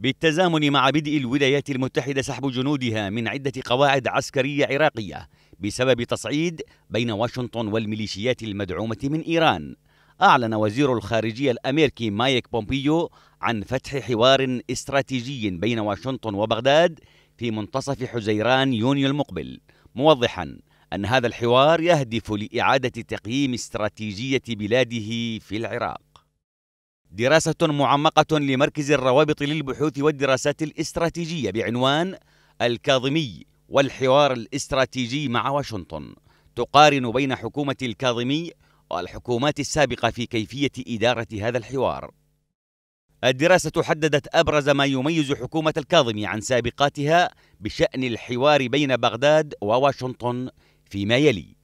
بالتزامن مع بدء الولايات المتحدة سحب جنودها من عدة قواعد عسكرية عراقية بسبب تصعيد بين واشنطن والميليشيات المدعومة من إيران أعلن وزير الخارجية الأمريكي مايك بومبيو عن فتح حوار استراتيجي بين واشنطن وبغداد في منتصف حزيران يونيو المقبل موضحا أن هذا الحوار يهدف لإعادة تقييم استراتيجية بلاده في العراق دراسة معمقة لمركز الروابط للبحوث والدراسات الاستراتيجية بعنوان الكاظمي والحوار الاستراتيجي مع واشنطن تقارن بين حكومة الكاظمي والحكومات السابقة في كيفية إدارة هذا الحوار. الدراسة حددت أبرز ما يميز حكومة الكاظمي عن سابقاتها بشأن الحوار بين بغداد وواشنطن فيما يلي: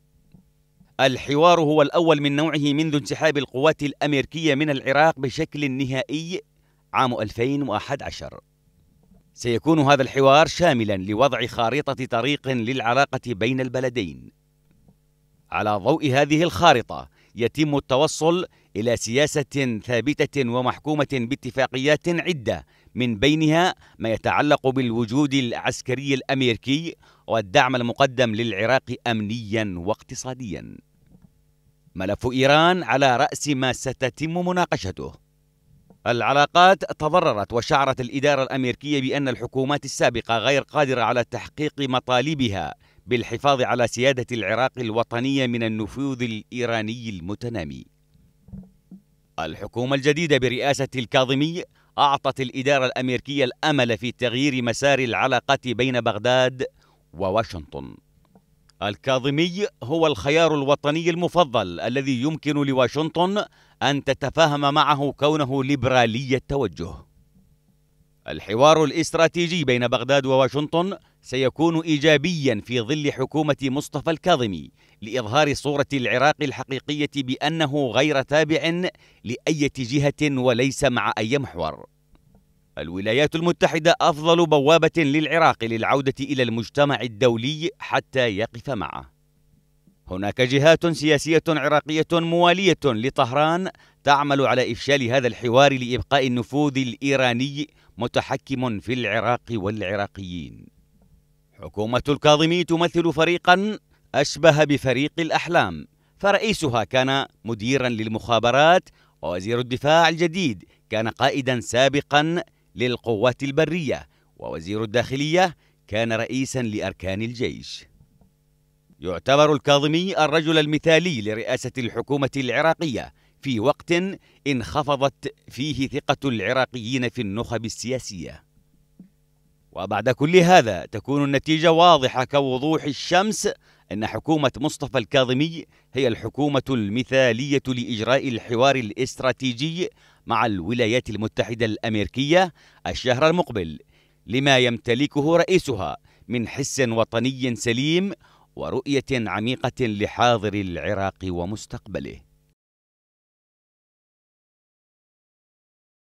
الحوار هو الأول من نوعه منذ انسحاب القوات الأمريكية من العراق بشكل نهائي عام 2011 سيكون هذا الحوار شاملا لوضع خارطة طريق للعلاقة بين البلدين على ضوء هذه الخارطة يتم التوصل إلى سياسة ثابتة ومحكومة باتفاقيات عدة من بينها ما يتعلق بالوجود العسكري الأمريكي والدعم المقدم للعراق أمنيا واقتصاديا ملف إيران على رأس ما ستتم مناقشته العلاقات تضررت وشعرت الإدارة الأمريكية بأن الحكومات السابقة غير قادرة على تحقيق مطالبها بالحفاظ على سيادة العراق الوطنية من النفوذ الإيراني المتنامي الحكومة الجديدة برئاسة الكاظمي أعطت الإدارة الأمريكية الأمل في تغيير مسار العلاقات بين بغداد وواشنطن الكاظمي هو الخيار الوطني المفضل الذي يمكن لواشنطن أن تتفاهم معه كونه ليبرالي التوجه الحوار الاستراتيجي بين بغداد وواشنطن سيكون إيجابيا في ظل حكومة مصطفى الكاظمي لإظهار صورة العراق الحقيقية بأنه غير تابع لأية جهة وليس مع أي محور الولايات المتحدة أفضل بوابة للعراق للعودة إلى المجتمع الدولي حتى يقف معه هناك جهات سياسية عراقية موالية لطهران تعمل على إفشال هذا الحوار لإبقاء النفوذ الإيراني متحكم في العراق والعراقيين حكومة الكاظمي تمثل فريقا أشبه بفريق الأحلام فرئيسها كان مديرا للمخابرات ووزير الدفاع الجديد كان قائدا سابقا للقوات البرية ووزير الداخلية كان رئيسا لأركان الجيش يعتبر الكاظمي الرجل المثالي لرئاسة الحكومة العراقية في وقت انخفضت فيه ثقة العراقيين في النخب السياسية وبعد كل هذا تكون النتيجة واضحة كوضوح الشمس أن حكومة مصطفى الكاظمي هي الحكومة المثالية لإجراء الحوار الاستراتيجي مع الولايات المتحدة الأمريكية الشهر المقبل لما يمتلكه رئيسها من حس وطني سليم ورؤية عميقة لحاضر العراق ومستقبله